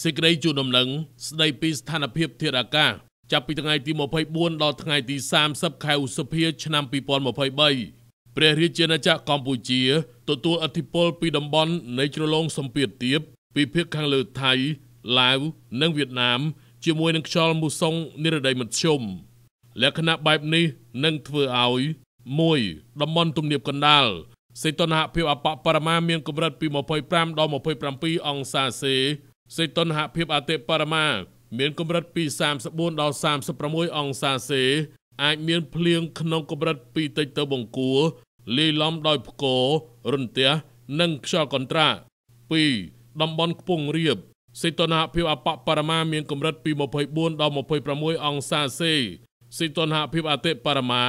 សេចក្តីជូនដំណឹង ស្តីពីស្ថានភាពធាតុអាកាសចាប់ពីថ្ងៃទី24ដល់ថ្ងៃទី30ខែឧសភា ឆ្នាំ2023ព្រះរាជាណាចក្រកម្ពុជាទទួលអធិបុលពីតំបន់ នៃជ្រលងសម្ពាធទាបពីភាគខាងលើថៃឡាវនិងវៀតណាម ជាមួយ នឹងខ្យល់មូសុងនិរដីមធ្យមលក្ខណៈបែបនេះនឹងធ្វើឲ្យ1តំបន់ទំនាបកណ្ដាលសីតុណ្ហភាពអបបរមាមានកម្រិតពី25ដល់27អង្សាសេសេតុណ្ហភាពអតិបរមាមានកម្រិតពី34ដល់36អង្សាសេ អាចមានភ្លៀងក្នុងកម្រិតពីតិចទៅបង្គួរលាយឡំដោយផ្គររន្ទះនិងខ្យល់កន្ត្រាក់2តំបន់ខ្ពង់រាបសេតុណ្ហភាពអបបរមាមានកម្រិតពី24ដល់26អង្សាសេសេតុណ្ហភាពអតិបរមា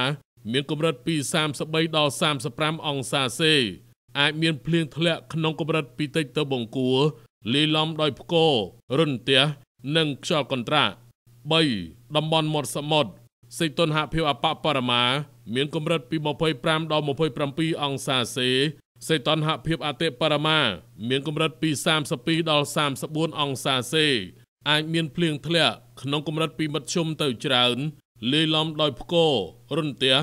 មានកម្រិតពី33ដល់35អង្សាសេអាចមានភ្លៀងធ្លាក់ក្នុងកម្រិតពីតិចទៅបង្គួរលីឡំដោយផ្គររុនទះនិងខ្យល់កន្ត្រា3តំបន់មាត់សមុទ្រសេចក្តីហភាពអបបរមា មានកម្រិតពី25ដល់27អង្សាសេ សេតនហភាពអតិបរមា មានកម្រិតពី32ដល់34អង្សាសេអាចមានភ្លៀងធ្លាក់ក្នុងកម្រិតពីមធ្យមទៅច្រើនលាយឡំដោយផ្គររុនទះ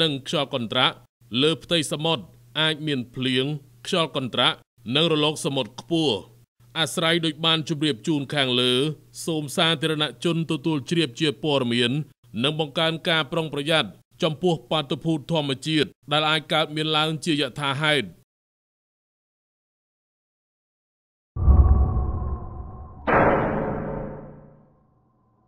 និងខ្យល់កន្ត្រាក់លើផ្ទៃសមុទ្រអាចមានភ្លៀងខ្យល់កន្ត្រាក់និងរលកសមុទ្រខ្ពស់អាស្រ័យដោយបានជម្រាបជូនខាងលើសូមសាធារណជនទទួលជ្រាបជាព័ត៌មាននិងបង្កើនការប្រុងប្រយ័ត្នចំពោះបាតុភូតធម្មជាតិដែលអាចកើតមានឡើងជាយថាហេតុ